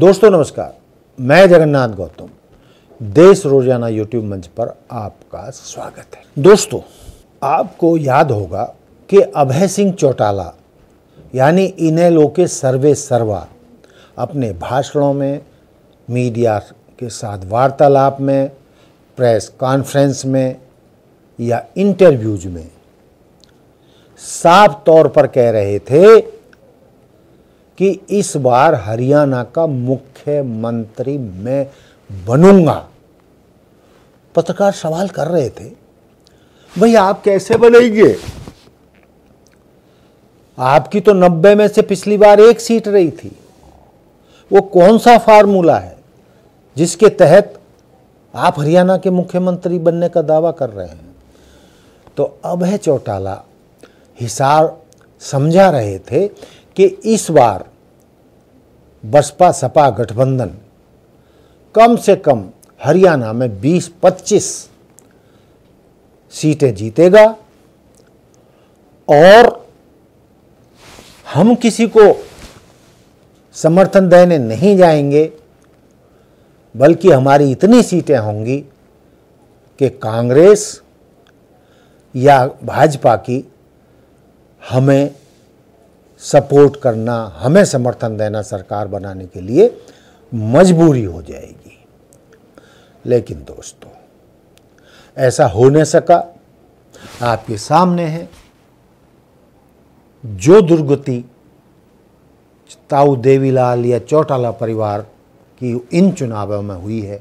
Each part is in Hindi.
दोस्तों नमस्कार मैं जगन्नाथ गौतम देश रोजाना यूट्यूब मंच पर आपका स्वागत है दोस्तों आपको याद होगा कि अभय सिंह चौटाला यानी लोग के सर्वे सर्वा अपने भाषणों में मीडिया के साथ वार्तालाप में प्रेस कॉन्फ्रेंस में या इंटरव्यूज में साफ तौर पर कह रहे थे कि इस बार हरियाणा का मुख्यमंत्री मैं बनूंगा पत्रकार सवाल कर रहे थे भाई आप कैसे बनेंगे आपकी तो नब्बे में से पिछली बार एक सीट रही थी वो कौन सा फार्मूला है जिसके तहत आप हरियाणा के मुख्यमंत्री बनने का दावा कर रहे हैं तो अब है चौटाला हिसार समझा रहे थे कि इस बार बसपा सपा गठबंधन कम से कम हरियाणा में 20-25 सीटें जीतेगा और हम किसी को समर्थन देने नहीं जाएंगे बल्कि हमारी इतनी सीटें होंगी कि कांग्रेस या भाजपा की हमें सपोर्ट करना हमें समर्थन देना सरकार बनाने के लिए मजबूरी हो जाएगी लेकिन दोस्तों ऐसा हो नहीं सका आपके सामने है जो दुर्गति ताऊ देवीलाल या चौटाला परिवार की इन चुनावों में हुई है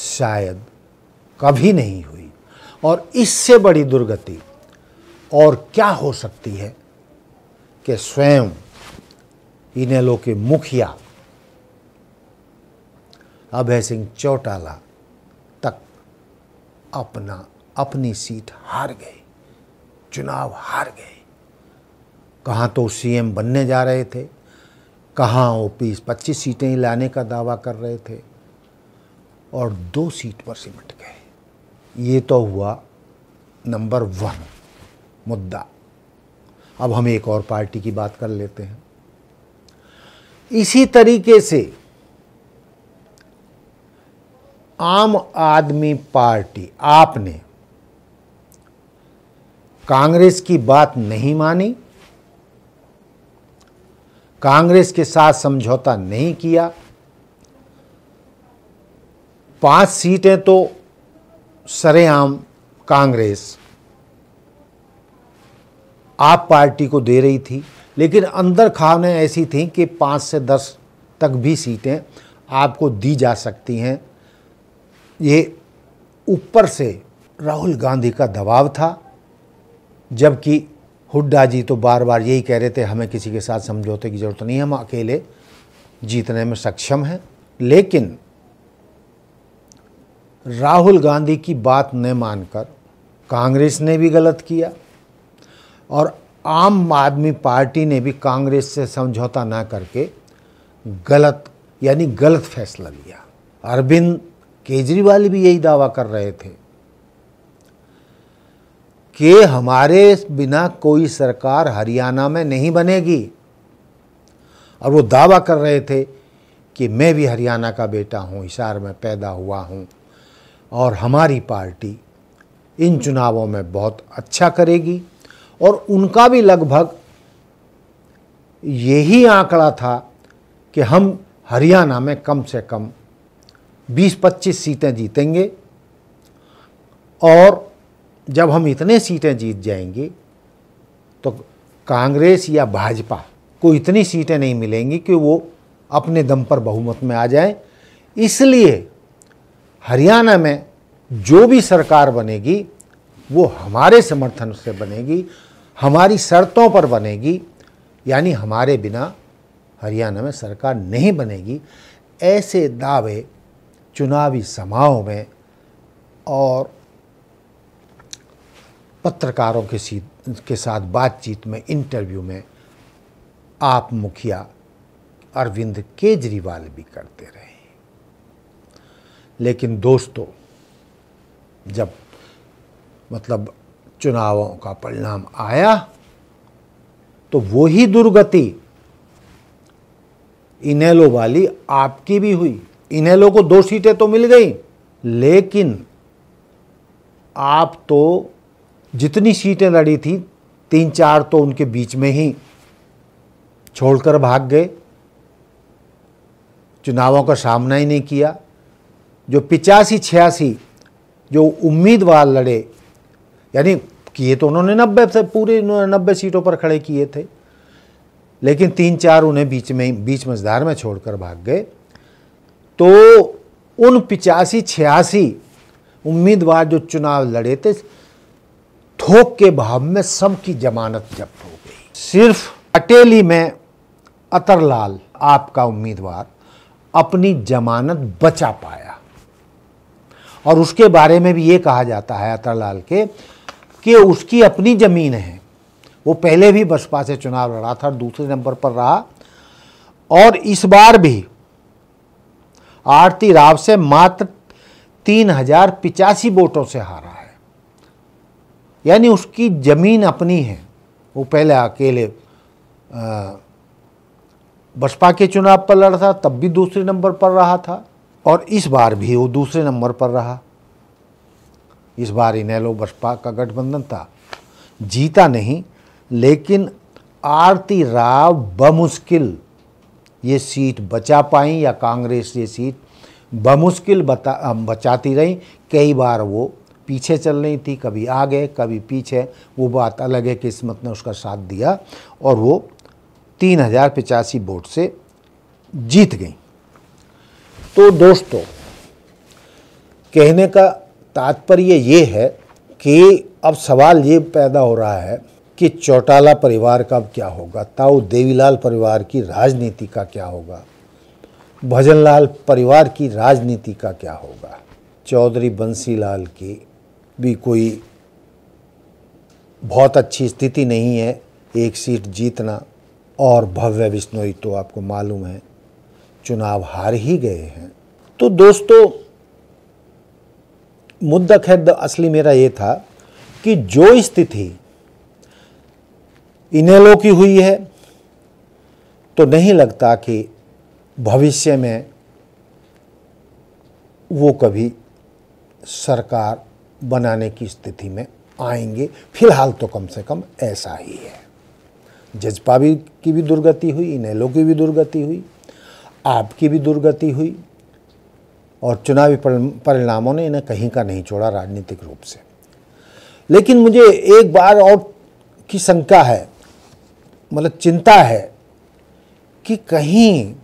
शायद कभी नहीं हुई और इससे बड़ी दुर्गति और क्या हो सकती है के स्वयं इनेलो के मुखिया अभय सिंह चौटाला तक अपना अपनी सीट हार गए चुनाव हार गए कहाँ तो सीएम बनने जा रहे थे कहाँ वो बीस पच्चीस सीटें ही लाने का दावा कर रहे थे और दो सीट पर सिमट गए ये तो हुआ नंबर वन मुद्दा अब हम एक और पार्टी की बात कर लेते हैं इसी तरीके से आम आदमी पार्टी आपने कांग्रेस की बात नहीं मानी कांग्रेस के साथ समझौता नहीं किया पांच सीटें तो सरेआम कांग्रेस आप पार्टी को दे रही थी लेकिन अंदर खाने ऐसी थी कि पाँच से दस तक भी सीटें आपको दी जा सकती हैं ये ऊपर से राहुल गांधी का दबाव था जबकि हुड्डा जी तो बार बार यही कह रहे थे हमें किसी के साथ समझौते की ज़रूरत नहीं हम अकेले जीतने में सक्षम हैं लेकिन राहुल गांधी की बात न मानकर कांग्रेस ने भी गलत किया और आम आदमी पार्टी ने भी कांग्रेस से समझौता ना करके गलत यानी गलत फैसला लिया अरविंद केजरीवाल भी यही दावा कर रहे थे कि हमारे बिना कोई सरकार हरियाणा में नहीं बनेगी और वो दावा कर रहे थे कि मैं भी हरियाणा का बेटा हूँ हिसार में पैदा हुआ हूँ और हमारी पार्टी इन चुनावों में बहुत अच्छा करेगी और उनका भी लगभग यही आंकड़ा था कि हम हरियाणा में कम से कम 20-25 सीटें जीतेंगे और जब हम इतने सीटें जीत जाएंगे तो कांग्रेस या भाजपा को इतनी सीटें नहीं मिलेंगी कि वो अपने दम पर बहुमत में आ जाए इसलिए हरियाणा में जो भी सरकार बनेगी वो हमारे समर्थन से बनेगी हमारी शर्तों पर बनेगी यानी हमारे बिना हरियाणा में सरकार नहीं बनेगी ऐसे दावे चुनावी सभाओं में और पत्रकारों के सी के साथ बातचीत में इंटरव्यू में आप मुखिया अरविंद केजरीवाल भी करते रहे लेकिन दोस्तों जब मतलब चुनावों का परिणाम आया तो वो ही दुर्गति इनेलो वाली आपकी भी हुई इनेलो को दो सीटें तो मिल गई लेकिन आप तो जितनी सीटें लड़ी थी तीन चार तो उनके बीच में ही छोड़कर भाग गए चुनावों का सामना ही नहीं किया जो पिचासी छियासी जो उम्मीदवार लड़े यानी किए तो उन्होंने नब्बे से पूरे नब्बे सीटों पर खड़े किए थे लेकिन तीन चार उन्हें बीच में बीच मझदार में छोड़कर भाग गए तो उन पिचासी छियासी उम्मीदवार जो चुनाव लड़े थे थोक के भाव में की जमानत जब्त हो गई सिर्फ अटेली में अतरलाल आपका उम्मीदवार अपनी जमानत बचा पाया और उसके बारे में भी ये कहा जाता है अतरलाल के कि उसकी अपनी ज़मीन है वो पहले भी बसपा से चुनाव लड़ा था दूसरे नंबर पर रहा और इस बार भी आरती राव से मात्र तीन हजार पिचासी वोटों से हारा है यानी उसकी ज़मीन अपनी है वो पहले अकेले बसपा के चुनाव पर लड़ा था तब भी दूसरे नंबर पर रहा था और इस बार भी वो दूसरे नंबर पर रहा इस बार इनेलो बसपा का गठबंधन था जीता नहीं लेकिन आरती राव बमुश्किल ये सीट बचा पाई या कांग्रेस ये सीट बमुश्किल बता बचाती रही कई बार वो पीछे चल रही थी कभी आगे कभी पीछे वो बात अलग है किस्मत ने उसका साथ दिया और वो तीन हजार पचासी वोट से जीत गई तो दोस्तों कहने का तात्पर्य ये है कि अब सवाल ये पैदा हो रहा है कि चौटाला परिवार का अब क्या होगा ताऊ देवीलाल परिवार की राजनीति का क्या होगा भजनलाल परिवार की राजनीति का क्या होगा चौधरी बंसीलाल की भी कोई बहुत अच्छी स्थिति नहीं है एक सीट जीतना और भव्य बिश्नोई तो आपको मालूम है चुनाव हार ही गए हैं तो दोस्तों मुद्दा खैर असली मेरा ये था कि जो स्थिति इनेलो की हुई है तो नहीं लगता कि भविष्य में वो कभी सरकार बनाने की स्थिति में आएंगे फिलहाल तो कम से कम ऐसा ही है जजपा भी की भी दुर्गति हुई इनेलो की भी दुर्गति हुई आपकी भी दुर्गति हुई और चुनावी परिणामों ने इन्हें कहीं का नहीं छोड़ा राजनीतिक रूप से लेकिन मुझे एक बार और की शंका है मतलब चिंता है कि कहीं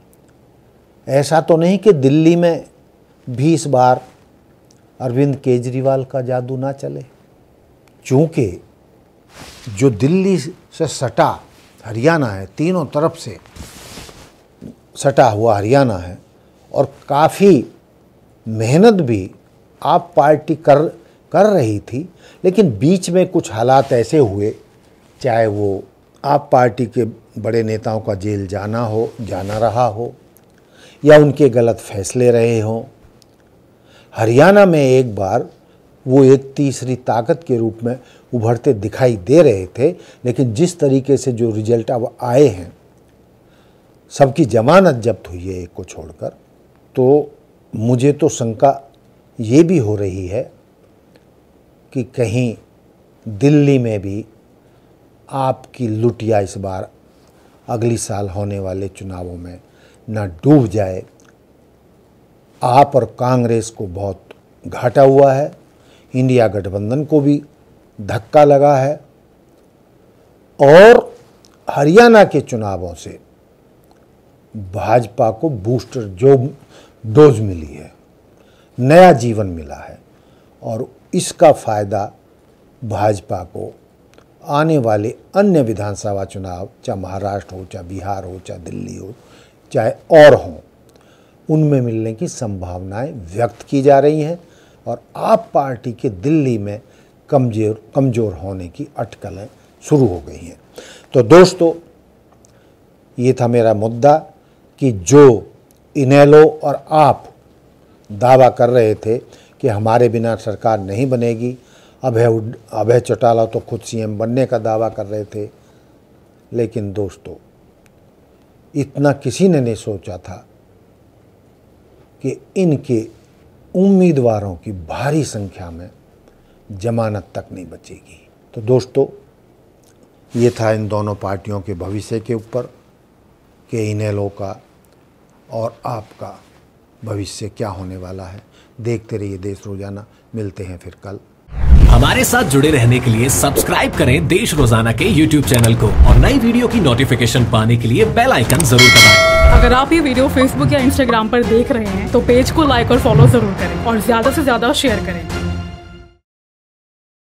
ऐसा तो नहीं कि दिल्ली में भी इस बार अरविंद केजरीवाल का जादू ना चले क्योंकि जो दिल्ली से सटा हरियाणा है तीनों तरफ से सटा हुआ हरियाणा है और काफ़ी मेहनत भी आप पार्टी कर कर रही थी लेकिन बीच में कुछ हालात ऐसे हुए चाहे वो आप पार्टी के बड़े नेताओं का जेल जाना हो जाना रहा हो या उनके गलत फैसले रहे हों हरियाणा में एक बार वो एक तीसरी ताकत के रूप में उभरते दिखाई दे रहे थे लेकिन जिस तरीके से जो रिजल्ट अब आए हैं सबकी जमानत जब्त हुई है एक को छोड़कर तो मुझे तो शंका ये भी हो रही है कि कहीं दिल्ली में भी आपकी लुटिया इस बार अगली साल होने वाले चुनावों में ना डूब जाए आप और कांग्रेस को बहुत घाटा हुआ है इंडिया गठबंधन को भी धक्का लगा है और हरियाणा के चुनावों से भाजपा को बूस्टर जो डोज मिली है नया जीवन मिला है और इसका फ़ायदा भाजपा को आने वाले अन्य विधानसभा चुनाव चाहे महाराष्ट्र हो चाहे बिहार हो चाहे दिल्ली हो चाहे और हों उनमें मिलने की संभावनाएं व्यक्त की जा रही हैं और आप पार्टी के दिल्ली में कमजोर कमज़ोर होने की अटकलें शुरू हो गई हैं तो दोस्तों ये था मेरा मुद्दा कि जो इनेलो और आप दावा कर रहे थे कि हमारे बिना सरकार नहीं बनेगी अभय अभय चौटाला तो खुद सीएम बनने का दावा कर रहे थे लेकिन दोस्तों इतना किसी ने नहीं सोचा था कि इनके उम्मीदवारों की भारी संख्या में जमानत तक नहीं बचेगी तो दोस्तों ये था इन दोनों पार्टियों के भविष्य के ऊपर कि इनेलो का और आपका भविष्य क्या होने वाला है देखते रहिए देश रोजाना मिलते हैं फिर कल हमारे साथ जुड़े रहने के लिए सब्सक्राइब करें देश रोजाना के YouTube चैनल को और नई वीडियो की नोटिफिकेशन पाने के लिए बेल आइकन जरूर दबाएं। अगर आप ये वीडियो Facebook या Instagram पर देख रहे हैं तो पेज को लाइक और फॉलो जरूर करें और ज्यादा से ज्यादा शेयर करें